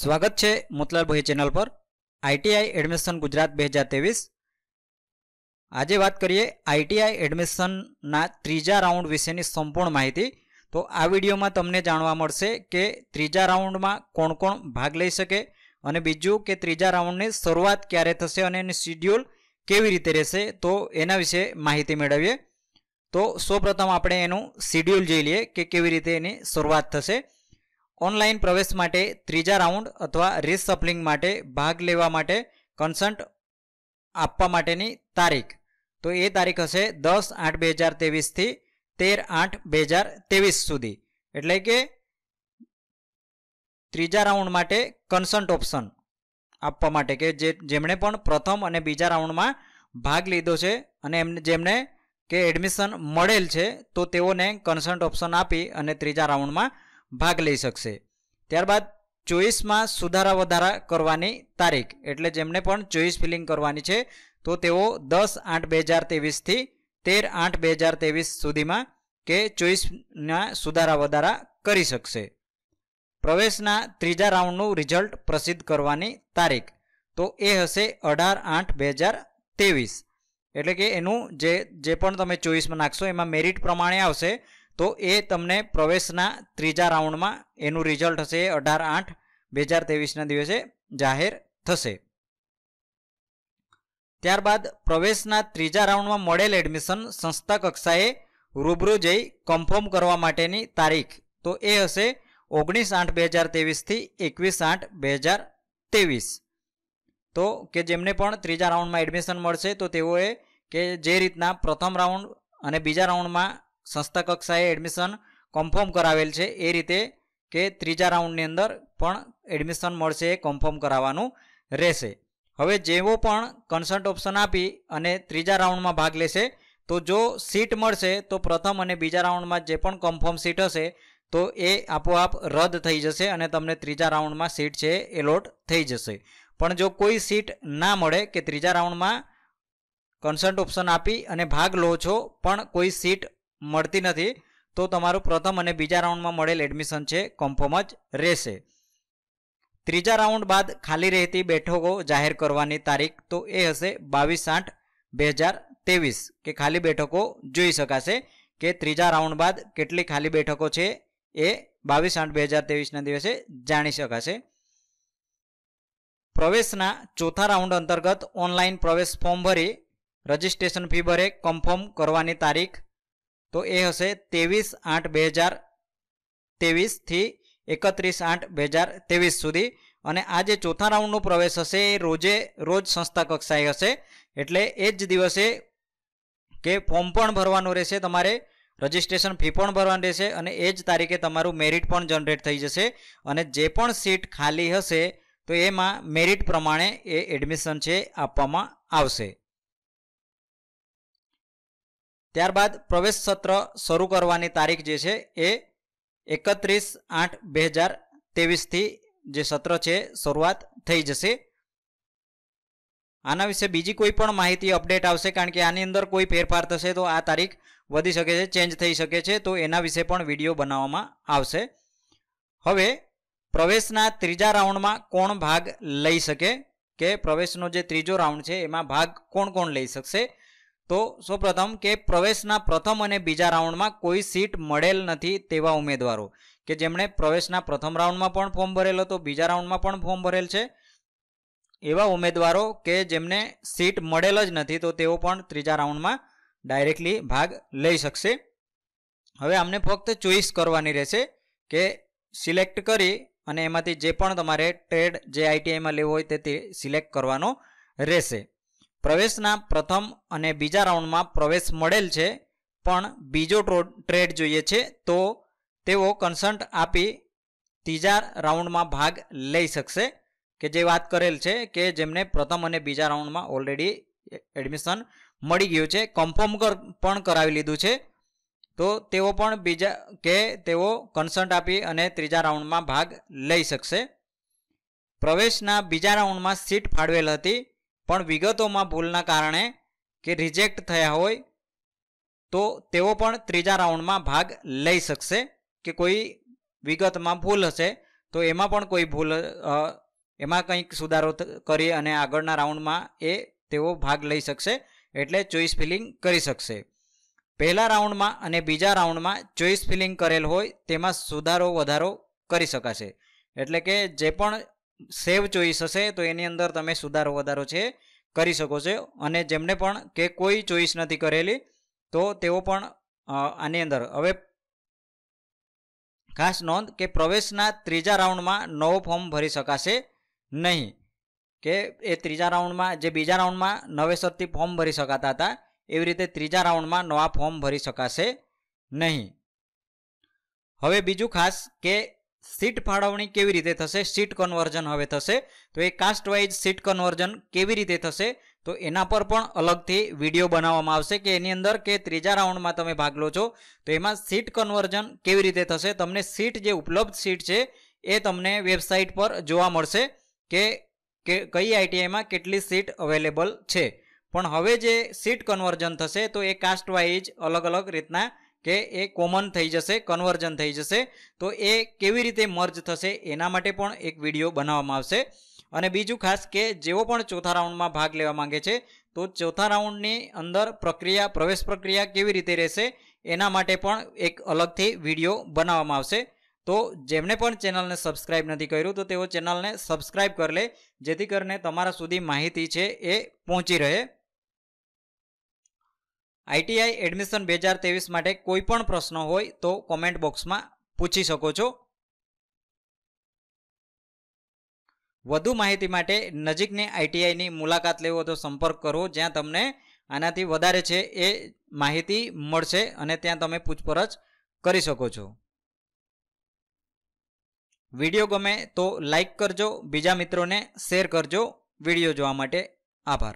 સ્વાગત છે મુતલાલભાઈ ચેનલ પર આઈટીઆઈ એડમિશન ગુજરાત બે હજાર ત્રેવીસ આજે વાત કરીએ આઈટીઆઈ એડમિશનના ત્રીજા રાઉન્ડ વિશેની સંપૂર્ણ માહિતી તો આ વિડીયોમાં તમને જાણવા મળશે કે ત્રીજા રાઉન્ડમાં કોણ કોણ ભાગ લઈ શકે અને બીજું કે ત્રીજા રાઉન્ડની શરૂઆત ક્યારે થશે અને એની શિડ્યુલ કેવી રીતે રહેશે તો એના વિશે માહિતી મેળવીએ તો સૌપ્રથમ આપણે એનું શિડ્યુલ જોઈ લઈએ કે કેવી રીતે એની શરૂઆત થશે ઓનલાઈન પ્રવેશ માટે ત્રીજા રાઉન્ડ અથવા રિસપલિંગ માટે ભાગ લેવા માટે કન્સન્ટ આપવા માટેની તારીખ તો એ તારીખ હશે દસ આઠ બે હજાર તેવીસથી તેર આઠ બે હજાર તેવીસ સુધી એટલે કે ત્રીજા રાઉન્ડ માટે કન્સન્ટ ઓપ્શન આપવા માટે કે જે જેમણે પણ પ્રથમ અને બીજા રાઉન્ડમાં ભાગ લીધો છે અને એમને જેમણે કે એડમિશન મળેલ છે તો તેઓને કન્સન્ટ ઓપ્શન આપી અને ત્રીજા રાઉન્ડમાં ભાગ લઈ શકશે ત્યારબાદ ચોઈસમાં સુધારા વધારા કરવાની તારીખ એટલે જેમને પણ ચોઈસ ફિલિંગ કરવાની છે તો તેઓ દસ આઠ બે હજાર તેવીસથી તેર આઠ બે હજાર તેવીસ સુધીમાં કે ચોઈસના સુધારા વધારા કરી શકશે પ્રવેશના ત્રીજા રાઉન્ડનું રિઝલ્ટ પ્રસિદ્ધ કરવાની તારીખ તો એ હશે અઢાર આઠ બે હજાર તેવીસ એટલે કે એનું જે જે પણ તમે ચોઈસમાં નાખશો એમાં મેરિટ પ્રમાણે આવશે તો એ તમને પ્રવેશના ત્રીજા રાઉન્ડમાં એનું રિઝલ્ટ હશે અઢાર આઠ બે હજાર ત્રેવીસના દિવસે જાહેર થશે ત્યારબાદ પ્રવેશના ત્રીજા રાઉન્ડમાં મળેલ એડમિશન સંસ્થા કક્ષાએ રૂબરૂ જઈ કન્ફર્મ કરવા માટેની તારીખ તો એ હશે ઓગણીસ આઠ બે હજાર ત્રેવીસથી એકવીસ આઠ બે હજાર ત્રેવીસ તો કે જેમને પણ ત્રીજા રાઉન્ડમાં એડમિશન મળશે તો તેઓએ કે જે રીતના પ્રથમ રાઉન્ડ અને બીજા રાઉન્ડમાં સંસ્થા કક્ષાએ એડમિશન કન્ફર્મ કરાવેલ છે એ રીતે કે ત્રીજા રાઉન્ડની અંદર પણ એડમિશન મળશે એ કન્ફર્મ કરાવવાનું રહેશે હવે જેવો પણ કન્સન્ટ ઓપ્શન આપી અને ત્રીજા રાઉન્ડમાં ભાગ લેશે તો જો સીટ મળશે તો પ્રથમ અને બીજા રાઉન્ડમાં જે પણ કન્ફર્મ સીટ હશે તો એ આપોઆપ રદ થઈ જશે અને તમને ત્રીજા રાઉન્ડમાં સીટ છે એલોટ થઈ જશે પણ જો કોઈ સીટ ના મળે કે ત્રીજા રાઉન્ડમાં કન્સન્ટ ઓપ્શન આપી અને ભાગ લો છો પણ કોઈ સીટ મળતી નથી તો તમારું પ્રથમ અને બીજા રાઉન્ડમાં મળેલ એડમિશન છે કન્ફર્મ જ રહેશે ત્રીજા રાઉન્ડ બાદ ખાલી રહેતી બેઠકો જાહેર કરવાની તારીખ તો એ હશે બાવીસ આઠ બે હજાર ત્રેવીસ કે ખાલી બેઠકો જોઈ શકાશે કે ત્રીજા રાઉન્ડ બાદ કેટલી ખાલી બેઠકો છે એ બાવીસ આઠ બે હજાર ત્રેવીસના દિવસે જાણી શકાશે પ્રવેશના ચોથા રાઉન્ડ અંતર્ગત ઓનલાઈન પ્રવેશ ફોર્મ ભરી રજીસ્ટ્રેશન ફી ભરે કન્ફર્મ કરવાની તારીખ તો એ હશે ત્રેવીસ આઠ બે હજાર ત્રેવીસથી એકત્રીસ આઠ બે હજાર ત્રેવીસ સુધી અને આ જે ચોથા રાઉન્ડનો પ્રવેશ હશે એ રોજે રોજ સંસ્થા કક્ષાએ હશે એટલે એ જ દિવસે કે ફોર્મ પણ ભરવાનું રહેશે તમારે રજીસ્ટ્રેશન ફી પણ ભરવાની રહેશે અને એ જ તારીખે તમારું મેરિટ પણ જનરેટ થઈ જશે અને જે પણ સીટ ખાલી હશે તો એમાં મેરિટ પ્રમાણે એ એડમિશન છે આપવામાં આવશે ત્યારબાદ પ્રવેશ સત્ર શરૂ કરવાની તારીખ જે છે એ એકત્રીસ આઠ બે હજાર તેવીસથી જે સત્ર છે શરૂઆત થઈ જશે આના વિશે બીજી કોઈ પણ માહિતી અપડેટ આવશે કારણ કે આની અંદર કોઈ ફેરફાર થશે તો આ તારીખ વધી શકે છે ચેન્જ થઈ શકે છે તો એના વિશે પણ વિડીયો બનાવવામાં આવશે હવે પ્રવેશના ત્રીજા રાઉન્ડમાં કોણ ભાગ લઈ શકે કે પ્રવેશનો જે ત્રીજો રાઉન્ડ છે એમાં ભાગ કોણ કોણ લઈ શકશે તો સૌપ્રથમ કે પ્રવેશના પ્રથમ અને બીજા રાઉન્ડમાં કોઈ સીટ મળેલ નથી તેવા ઉમેદવારો કે જેમણે પ્રવેશના પ્રથમ રાઉન્ડમાં પણ ફોર્મ ભરેલ હતો બીજા રાઉન્ડમાં પણ ફોર્મ ભરેલ છે એવા ઉમેદવારો કે જેમને સીટ મળેલ જ નથી તો તેઓ પણ ત્રીજા રાઉન્ડમાં ડાયરેક્ટલી ભાગ લઈ શકશે હવે અમને ફક્ત ચોઈસ કરવાની રહેશે કે સિલેક્ટ કરી અને એમાંથી જે પણ તમારે ટ્રેડ જે આઈટીઆઈમાં લેવો હોય તે સિલેક્ટ કરવાનો રહેશે પ્રવેશના પ્રથમ અને બીજા રાઉન્ડમાં પ્રવેશ મળેલ છે પણ બીજો ટ્રેડ જોઈએ છે તો તેઓ કન્સન્ટ આપી ત્રીજા રાઉન્ડમાં ભાગ લઈ શકશે કે જે વાત કરેલ છે કે જેમને પ્રથમ અને બીજા રાઉન્ડમાં ઓલરેડી એડમિશન મળી ગયું છે કન્ફર્મ પણ કરાવી લીધું છે તો તેઓ પણ બીજા કે તેઓ કન્સન્ટ આપી અને ત્રીજા રાઉન્ડમાં ભાગ લઈ શકશે પ્રવેશના બીજા રાઉન્ડમાં સીટ ફાળવેલ હતી પણ વિગતોમાં ભૂલના કારણે કે રિજેક્ટ થયા હોય તો તેઓ પણ ત્રીજા રાઉન્ડમાં ભાગ લઈ શકશે કે કોઈ વિગતમાં ભૂલ હશે તો એમાં પણ કોઈ ભૂલ એમાં કંઈક સુધારો કરી અને આગળના રાઉન્ડમાં એ તેઓ ભાગ લઈ શકશે એટલે ચોઈસ ફિલિંગ કરી શકશે પહેલા રાઉન્ડમાં અને બીજા રાઉન્ડમાં ચોઈસ ફિલિંગ કરેલ હોય તેમાં સુધારો વધારો કરી શકાશે એટલે કે જે પણ સેવ ચોઈસ હશે તો એની અંદર તમે સુધારો વધારો છે કરી શકો છો અને જેમને પણ કે કોઈ ચોઈસ નથી કરેલી તો તેઓ પણ આની અંદર હવે ખાસ નોંધ કે પ્રવેશના ત્રીજા રાઉન્ડમાં નવો ફોર્મ ભરી શકાશે નહીં કે એ ત્રીજા રાઉન્ડમાં જે બીજા રાઉન્ડમાં નવેસરથી ફોર્મ ભરી શકાતા હતા એવી રીતે ત્રીજા રાઉન્ડમાં નવા ફોર્મ ભરી શકાશે નહીં હવે બીજું ખાસ કે સીટ ફાળવણી કેવી રીતે થશે સીટ કન્વર્ઝન હવે થશે તો એ કાસ્ટ વાઇઝ સીટ કન્વર્ઝન કેવી રીતે થશે તો એના પર પણ અલગથી વિડીયો બનાવવામાં આવશે કે એની અંદર કે ત્રીજા રાઉન્ડમાં તમે ભાગ લો છો તો એમાં સીટ કન્વર્ઝન કેવી રીતે થશે તમને સીટ જે ઉપલબ્ધ સીટ છે એ તમને વેબસાઇટ પર જોવા મળશે કે કઈ આઈટીઆઈમાં કેટલી સીટ અવેલેબલ છે પણ હવે જે સીટ કન્વર્ઝન થશે તો એ કાસ્ટવાઇઝ અલગ અલગ રીતના કે એ કોમન થઈ જશે કન્વર્જન થઈ જશે તો એ કેવી રીતે મર્જ થશે એના માટે પણ એક વિડીયો બનાવવામાં આવશે અને બીજું ખાસ કે જેઓ પણ ચોથા રાઉન્ડમાં ભાગ લેવા માંગે છે તો ચોથા રાઉન્ડની અંદર પ્રક્રિયા પ્રવેશ પ્રક્રિયા કેવી રીતે રહેશે એના માટે પણ એક અલગથી વિડીયો બનાવવામાં આવશે તો જેમણે પણ ચેનલને સબસ્ક્રાઈબ નથી કર્યું તો તેઓ ચેનલને સબસ્ક્રાઈબ કરી લે જેથી કરીને તમારા સુધી માહિતી છે એ પહોંચી રહે આઈટીઆઈ એડમિશન બે હજાર ત્રેવીસ માટે કોઈપણ પણ પ્રશ્ન હોય તો કોમેન્ટ બોક્સમાં પૂછી શકો છો વધુ માહિતી માટે નજીકની આઈટીઆઈની મુલાકાત લેવો તો સંપર્ક કરો જ્યાં તમને આનાથી વધારે છે એ માહિતી મળશે અને ત્યાં તમે પૂછપરછ કરી શકો છો વિડીયો ગમે તો લાઇક કરજો બીજા મિત્રોને શેર કરજો વિડીયો જોવા માટે આભાર